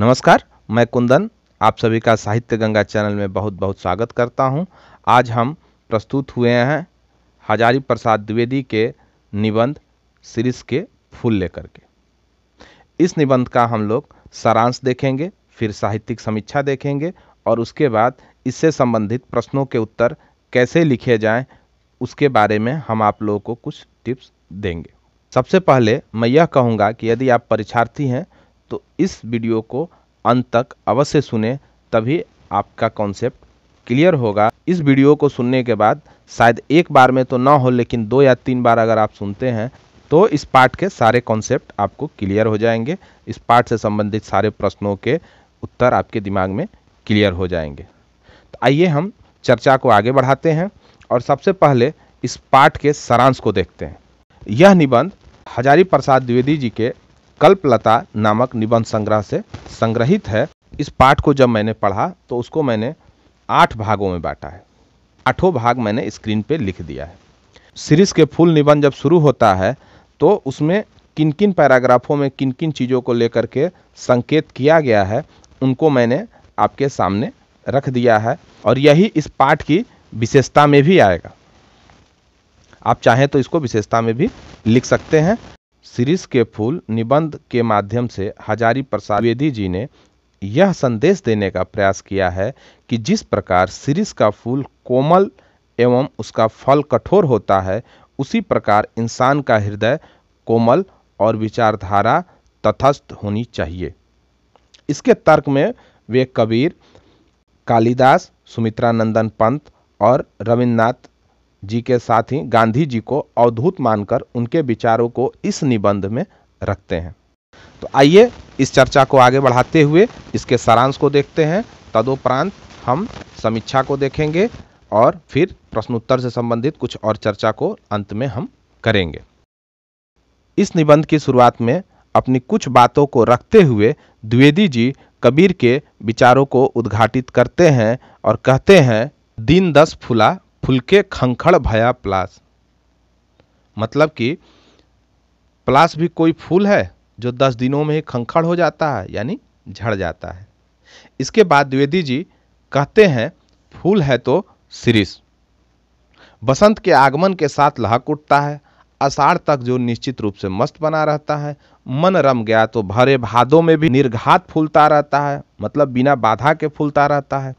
नमस्कार मैं कुंदन आप सभी का साहित्य गंगा चैनल में बहुत बहुत स्वागत करता हूं। आज हम प्रस्तुत हुए हैं हजारी प्रसाद द्विवेदी के निबंध सीरीज के फूल लेकर के इस निबंध का हम लोग सारांश देखेंगे फिर साहित्यिक समीक्षा देखेंगे और उसके बाद इससे संबंधित प्रश्नों के उत्तर कैसे लिखे जाएं उसके बारे में हम आप लोगों को कुछ टिप्स देंगे सबसे पहले मैं यह कहूँगा कि यदि आप परीक्षार्थी हैं तो इस वीडियो को अंत तक अवश्य सुने तभी आपका कॉन्सेप्ट क्लियर होगा इस वीडियो को सुनने के बाद शायद एक बार में तो ना हो लेकिन दो या तीन बार अगर आप सुनते हैं तो इस पार्ट के सारे कॉन्सेप्ट आपको क्लियर हो जाएंगे इस पार्ट से संबंधित सारे प्रश्नों के उत्तर आपके दिमाग में क्लियर हो जाएंगे तो आइए हम चर्चा को आगे बढ़ाते हैं और सबसे पहले इस पाठ के सारांश को देखते हैं यह निबंध हजारी प्रसाद द्विवेदी जी के कल्पलता नामक निबंध संग्रह से संग्रहित है इस पाठ को जब मैंने पढ़ा तो उसको मैंने आठ भागों में बांटा है आठों भाग मैंने स्क्रीन पे लिख दिया है सीरीज के फुल निबंध जब शुरू होता है तो उसमें किन किन पैराग्राफों में किन किन चीज़ों को लेकर के संकेत किया गया है उनको मैंने आपके सामने रख दिया है और यही इस पाठ की विशेषता में भी आएगा आप चाहें तो इसको विशेषता में भी लिख सकते हैं सीरीज के फूल निबंध के माध्यम से हजारी प्रसाद वेदी जी ने यह संदेश देने का प्रयास किया है कि जिस प्रकार सीरीज का फूल कोमल एवं उसका फल कठोर होता है उसी प्रकार इंसान का हृदय कोमल और विचारधारा तथस्थ होनी चाहिए इसके तर्क में वे कबीर कालिदास सुमित्रानंदन पंत और रविन्द्रनाथ जी के साथ ही गांधी जी को अवधूत मानकर उनके विचारों को इस निबंध में रखते हैं तो आइए इस चर्चा को आगे बढ़ाते हुए इसके सारांश को देखते हैं तदोपरांत हम समीक्षा को देखेंगे और फिर प्रश्नोत्तर से संबंधित कुछ और चर्चा को अंत में हम करेंगे इस निबंध की शुरुआत में अपनी कुछ बातों को रखते हुए द्विवेदी जी कबीर के विचारों को उद्घाटित करते हैं और कहते हैं दिन दस फुला फुलके खंखड़ भया प्लास मतलब कि प्लास भी कोई फूल है जो दस दिनों में ही खंखड़ हो जाता है यानी झड़ जाता है इसके बाद द्विवेदी जी कहते हैं फूल है तो सीरीस बसंत के आगमन के साथ लहक उठता है अषाढ़ तक जो निश्चित रूप से मस्त बना रहता है मन रम गया तो भरे भादों में भी निर्घात फूलता रहता है मतलब बिना बाधा के फूलता रहता है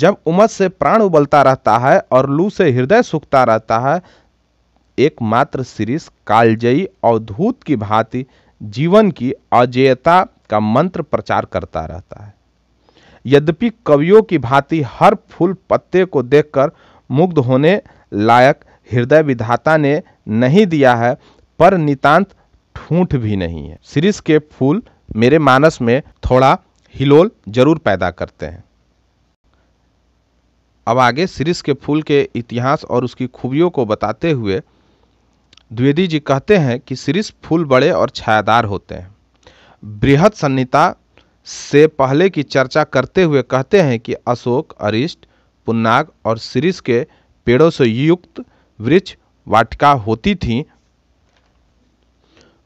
जब उमस से प्राण उबलता रहता है और लू से हृदय सूखता रहता है एकमात्र सीरीज कालजयी अवधूत की भांति जीवन की अजेयता का मंत्र प्रचार करता रहता है यद्यपि कवियों की भांति हर फूल पत्ते को देखकर मुग्ध होने लायक हृदय विधाता ने नहीं दिया है पर नितांत ठूंठ भी नहीं है सीरीज के फूल मेरे मानस में थोड़ा हिलोल जरूर पैदा करते हैं अब आगे सिरिस के फूल के इतिहास और उसकी खूबियों को बताते हुए द्विवेदी जी कहते हैं कि सिरिस फूल बड़े और छायादार होते हैं बृहद संहिता से पहले की चर्चा करते हुए कहते हैं कि अशोक अरिष्ट पुन्नाग और सिरिस के पेड़ों से युक्त वृक्ष वाटिका होती थी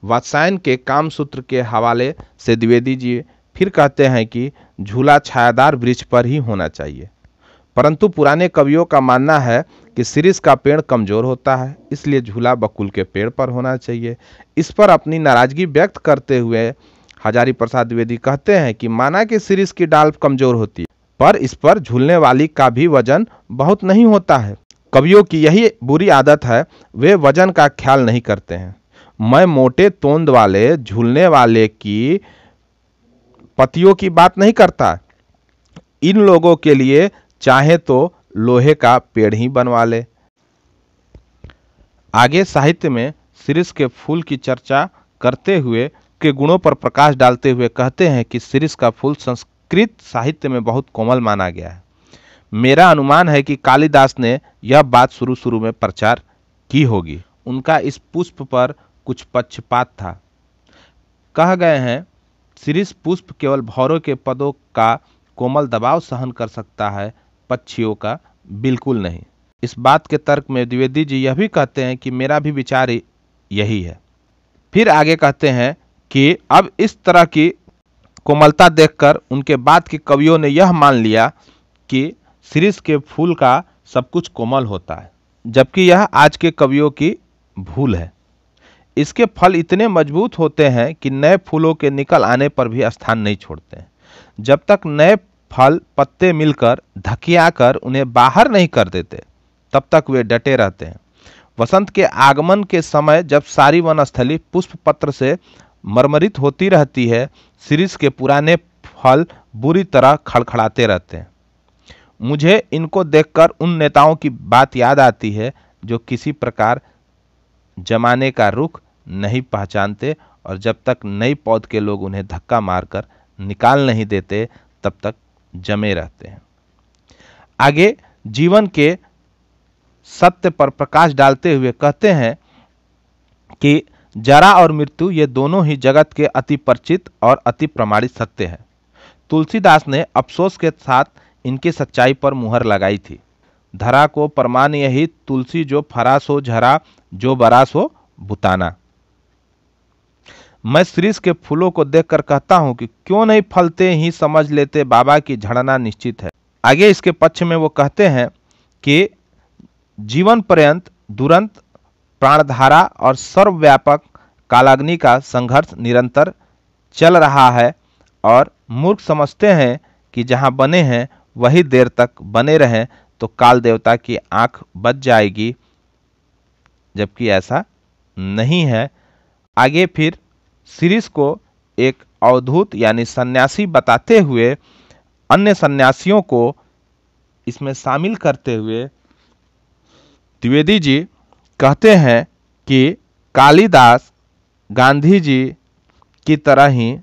वत्सायन के कामसूत्र के हवाले से द्विवेदी जी फिर कहते हैं कि झूला छायादार वृक्ष पर ही होना चाहिए परंतु पुराने कवियों का मानना है कि सिरिस का पेड़ कमज़ोर होता है इसलिए झूला बकुल के पेड़ पर होना चाहिए इस पर अपनी नाराज़गी व्यक्त करते हुए हजारी प्रसाद द्विवेदी कहते हैं कि माना कि सिरिस की डाल कमज़ोर होती है पर इस पर झूलने वाली का भी वजन बहुत नहीं होता है कवियों की यही बुरी आदत है वे वजन का ख्याल नहीं करते हैं मैं मोटे तोंद वाले झूलने वाले की पतियों की बात नहीं करता इन लोगों के लिए चाहे तो लोहे का पेड़ ही बनवा ले आगे साहित्य में सिरिस के फूल की चर्चा करते हुए के गुणों पर प्रकाश डालते हुए कहते हैं कि सिरिस का फूल संस्कृत साहित्य में बहुत कोमल माना गया है मेरा अनुमान है कि कालिदास ने यह बात शुरू शुरू में प्रचार की होगी उनका इस पुष्प पर कुछ पक्षपात था कह गए हैं सिरिस पुष्प केवल भौरों के पदों का कोमल दबाव सहन कर सकता है पक्षियों का बिल्कुल नहीं इस बात के तर्क में द्विवेदी जी यह भी कहते हैं कि मेरा भी विचार यही है फिर आगे कहते हैं कि अब इस तरह की कोमलता देखकर उनके बाद के कवियों ने यह मान लिया कि सीरीज के फूल का सब कुछ कोमल होता है जबकि यह आज के कवियों की भूल है इसके फल इतने मजबूत होते हैं कि नए फूलों के निकल आने पर भी स्थान नहीं छोड़ते जब तक नए फल पत्ते मिलकर धकिया कर उन्हें बाहर नहीं कर देते तब तक वे डटे रहते हैं वसंत के आगमन के समय जब सारी वनस्थली पुष्प पत्र से मरमरित होती रहती है सीरीज के पुराने फल बुरी तरह खड़खड़ाते रहते हैं मुझे इनको देखकर उन नेताओं की बात याद आती है जो किसी प्रकार जमाने का रुख नहीं पहचानते और जब तक नई पौध के लोग उन्हें धक्का मारकर निकाल नहीं देते तब तक जमे रहते हैं आगे जीवन के सत्य पर प्रकाश डालते हुए कहते हैं कि जरा और मृत्यु ये दोनों ही जगत के अति परिचित और अति प्रमाणित सत्य हैं तुलसीदास ने अफसोस के साथ इनकी सच्चाई पर मुहर लगाई थी धरा को प्रमाण यही तुलसी जो फरास हो झरा जो बरास हो बुताना मैं श्रीष के फूलों को देखकर कहता हूँ कि क्यों नहीं फलते ही समझ लेते बाबा की झड़ना निश्चित है आगे इसके पक्ष में वो कहते हैं कि जीवन पर्यंत दुरंत प्राणधारा और सर्वव्यापक कालाग्नि का संघर्ष निरंतर चल रहा है और मूर्ख समझते हैं कि जहाँ बने हैं वही देर तक बने रहें तो काल देवता की आंख बच जाएगी जबकि ऐसा नहीं है आगे फिर शिरीष को एक अवधूत यानी सन्यासी बताते हुए अन्य सन्यासियों को इसमें शामिल करते हुए द्विवेदी जी कहते हैं कि कालिदास गांधी जी की तरह ही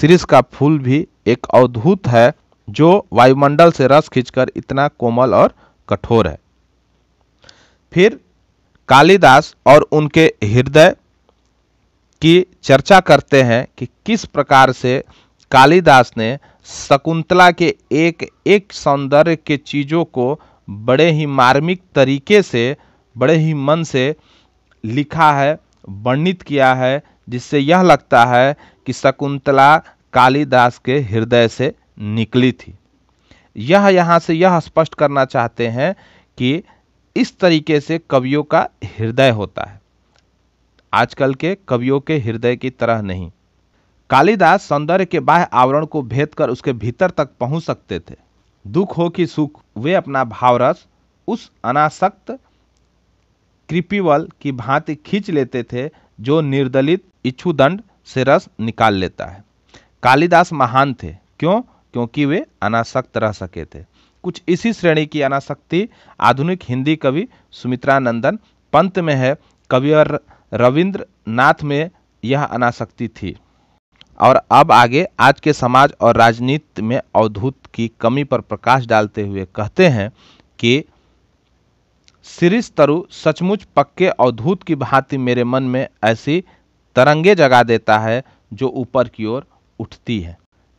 शिरीष का फूल भी एक अवधूत है जो वायुमंडल से रस खींचकर इतना कोमल और कठोर है फिर कालिदास और उनके हृदय की चर्चा करते हैं कि किस प्रकार से कालिदास ने शकुंतला के एक एक सौंदर्य के चीज़ों को बड़े ही मार्मिक तरीके से बड़े ही मन से लिखा है वर्णित किया है जिससे यह लगता है कि शकुंतला कालिदास के हृदय से निकली थी यह यहाँ से यह स्पष्ट करना चाहते हैं कि इस तरीके से कवियों का हृदय होता है आजकल के कवियों के हृदय की तरह नहीं कालिदास सौंदर्य के बाह्य आवरण को भेद कर उसके भीतर तक पहुंच सकते थे दुख हो कि सुख वे अपना भावरस उस अनासक्त कृपिवल की भांति खींच लेते थे जो निर्दलित इच्छुदंड से रस निकाल लेता है कालिदास महान थे क्यों क्योंकि वे अनासक्त रह सके थे कुछ इसी श्रेणी की अनासक्ति आधुनिक हिंदी कवि सुमित्रा नंदन पंत में है कवि और रविंद्र नाथ में यह अनासक्ति थी और अब आगे आज के समाज और राजनीति में अवधूत की कमी पर प्रकाश डालते हुए कहते हैं कि सिरिस्तरु सचमुच पक्के अवधूत की भांति मेरे मन में ऐसी तरंगे जगा देता है जो ऊपर की ओर उठती है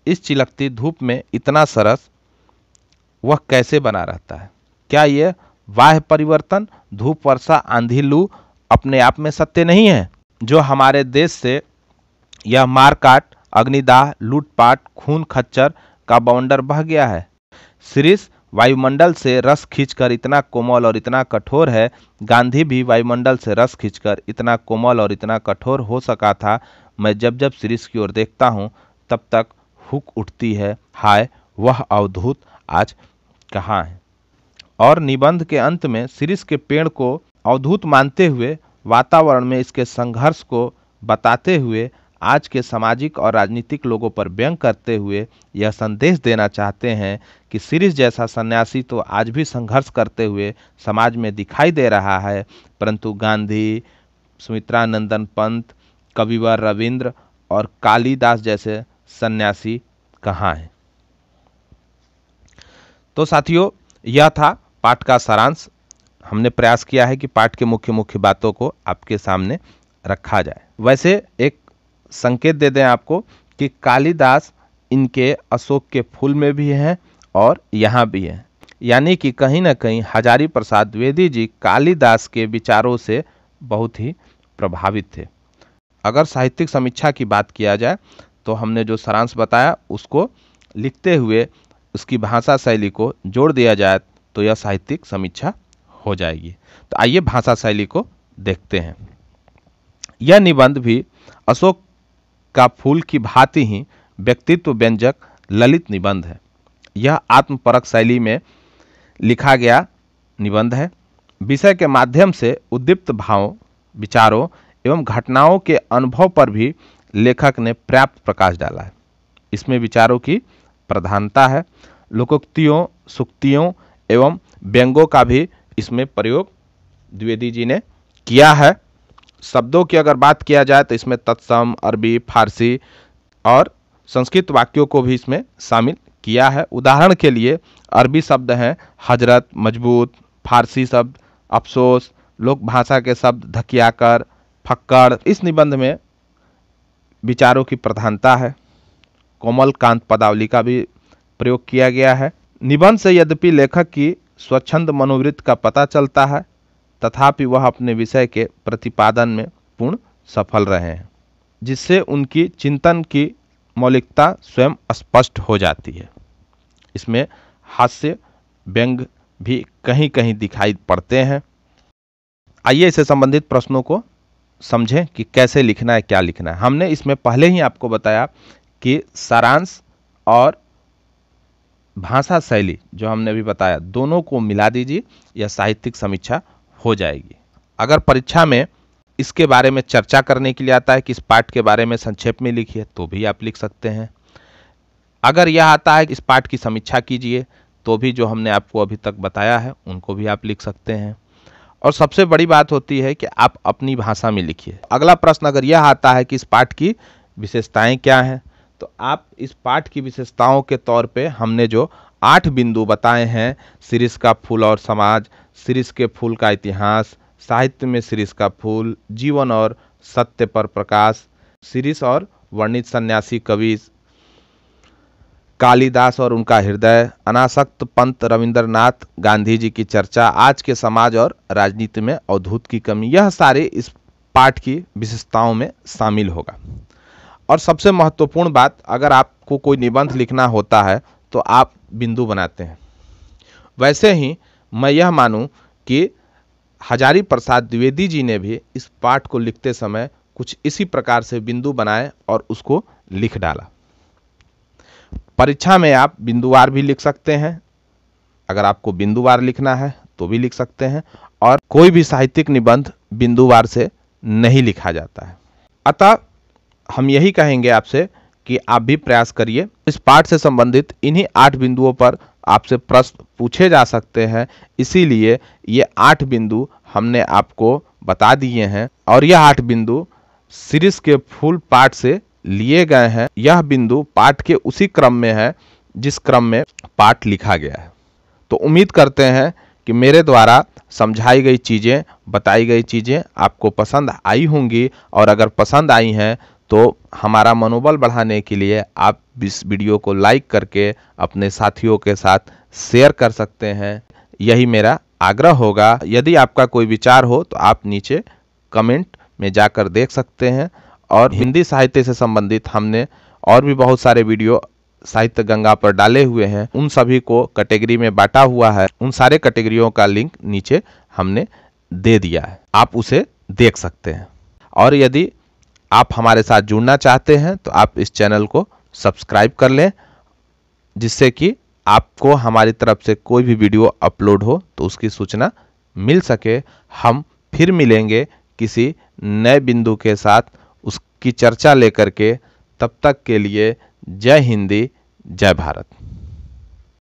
इस चिलकती धूप में इतना सरस वह कैसे बना रहता है क्या यह वाह परिवर्तन धूप वर्षा आंधी लू अपने आप में सत्य नहीं है जो हमारे देश से यह मारकाट अग्निदाह लूटपाट खून खच्चर का बाउंडर बह गया है सीरीज वायुमंडल से रस खींचकर इतना कोमल और इतना कठोर है गांधी भी वायुमंडल से रस खींचकर इतना कोमल और इतना कठोर हो सका था मैं जब जब सीरीज की ओर देखता हूँ तब तक हुक उठती है हाय वह अवधूत आज कहाँ है और निबंध के अंत में सीरीज के पेड़ को अवधूत मानते हुए वातावरण में इसके संघर्ष को बताते हुए आज के सामाजिक और राजनीतिक लोगों पर व्यंग करते हुए यह संदेश देना चाहते हैं कि सीरीज जैसा सन्यासी तो आज भी संघर्ष करते हुए समाज में दिखाई दे रहा है परंतु गांधी सुमित्रानंदन पंत कविवर रविंद्र और कालीदास जैसे सन्यासी कहाँ हैं तो साथियों यह था पाठ का सारांश हमने प्रयास किया है कि पाठ के मुख्य मुख्य बातों को आपके सामने रखा जाए वैसे एक संकेत दे दें आपको कि कालिदास इनके अशोक के फूल में भी हैं और यहाँ भी हैं यानी कि कहीं ना कहीं हजारी प्रसाद द्वेदी जी कालिदास के विचारों से बहुत ही प्रभावित थे अगर साहित्यिक समीक्षा की बात किया जाए तो हमने जो सारांश बताया उसको लिखते हुए उसकी भाषा शैली को जोड़ दिया जाए तो यह साहित्यिक समीक्षा हो जाएगी तो आइए भाषा शैली को देखते हैं यह निबंध भी अशोक का फूल की भांति ही व्यक्तित्व व्यंजक ललित निबंध है यह आत्मपरक शैली में लिखा गया निबंध है विषय के माध्यम से उद्दीप्त भावों विचारों एवं घटनाओं के अनुभव पर भी लेखक ने पर्याप्त प्रकाश डाला है इसमें विचारों की प्रधानता है लोकोक्तियों सुक्तियों एवं व्यंगों का भी इसमें प्रयोग द्विवेदी जी ने किया है शब्दों की अगर बात किया जाए तो इसमें तत्सम अरबी फारसी और संस्कृत वाक्यों को भी इसमें शामिल किया है उदाहरण के लिए अरबी शब्द हैं हजरत मजबूत फारसी शब्द अफसोस लोक भाषा के शब्द धकियाकर फक्कड़ इस निबंध में विचारों की प्रधानता है कोमल कांत पदावली का भी प्रयोग किया गया है निबंध से यद्यपि लेखक की स्वच्छंद मनोवृत्त का पता चलता है तथापि वह अपने विषय के प्रतिपादन में पूर्ण सफल रहे हैं जिससे उनकी चिंतन की मौलिकता स्वयं स्पष्ट हो जाती है इसमें हास्य व्यंग भी कहीं कहीं दिखाई पड़ते हैं आइए इससे संबंधित प्रश्नों को समझें कि कैसे लिखना है क्या लिखना है हमने इसमें पहले ही आपको बताया कि सारांश और भाषा शैली जो हमने अभी बताया दोनों को मिला दीजिए यह साहित्यिक समीक्षा हो जाएगी अगर परीक्षा में इसके बारे में चर्चा करने के लिए आता है कि इस पाठ के बारे में संक्षेप में लिखिए तो भी आप लिख सकते हैं अगर यह आता है कि इस पाठ की समीक्षा कीजिए तो भी जो हमने आपको अभी तक बताया है उनको भी आप लिख सकते हैं और सबसे बड़ी बात होती है कि आप अपनी भाषा में लिखिए अगला प्रश्न अगर यह आता है कि इस पाठ की विशेषताएं क्या हैं तो आप इस पाठ की विशेषताओं के तौर पे हमने जो आठ बिंदु बताए हैं सीरीज का फूल और समाज सीरीज के फूल का इतिहास साहित्य में सीरीज का फूल जीवन और सत्य पर प्रकाश सीरीज और वर्णित सन्यासी कवि कालिदास और उनका हृदय अनासक्त पंत रविंद्रनाथ गांधी जी की चर्चा आज के समाज और राजनीति में अवधूत की कमी यह सारे इस पाठ की विशेषताओं में शामिल होगा और सबसे महत्वपूर्ण बात अगर आपको कोई निबंध लिखना होता है तो आप बिंदु बनाते हैं वैसे ही मैं यह मानूं कि हजारी प्रसाद द्विवेदी जी ने भी इस पाठ को लिखते समय कुछ इसी प्रकार से बिंदु बनाए और उसको लिख डाला परीक्षा में आप बिंदुवार भी लिख सकते हैं अगर आपको बिंदुवार लिखना है तो भी लिख सकते हैं और कोई भी साहित्यिक निबंध बिंदुवार से नहीं लिखा जाता है अतः हम यही कहेंगे आपसे कि आप भी प्रयास करिए इस पाठ से संबंधित इन्हीं आठ बिंदुओं पर आपसे प्रश्न पूछे जा सकते हैं इसीलिए ये आठ बिंदु हमने आपको बता दिए हैं और यह आठ बिंदु सीरीज के फुल पाठ से लिए गए हैं यह बिंदु पाठ के उसी क्रम में है जिस क्रम में पाठ लिखा गया है तो उम्मीद करते हैं कि मेरे द्वारा समझाई गई चीज़ें बताई गई चीज़ें आपको पसंद आई होंगी और अगर पसंद आई हैं तो हमारा मनोबल बढ़ाने के लिए आप इस वीडियो को लाइक करके अपने साथियों के साथ शेयर कर सकते हैं यही मेरा आग्रह होगा यदि आपका कोई विचार हो तो आप नीचे कमेंट में जाकर देख सकते हैं और हिंदी साहित्य से संबंधित हमने और भी बहुत सारे वीडियो साहित्य गंगा पर डाले हुए हैं उन सभी को कैटेगरी में बांटा हुआ है उन सारे कैटेगरियों का लिंक नीचे हमने दे दिया है आप उसे देख सकते हैं और यदि आप हमारे साथ जुड़ना चाहते हैं तो आप इस चैनल को सब्सक्राइब कर लें जिससे कि आपको हमारी तरफ से कोई भी वीडियो अपलोड हो तो उसकी सूचना मिल सके हम फिर मिलेंगे किसी नए बिंदु के साथ उसकी चर्चा लेकर के तब तक के लिए जय हिंदी जय भारत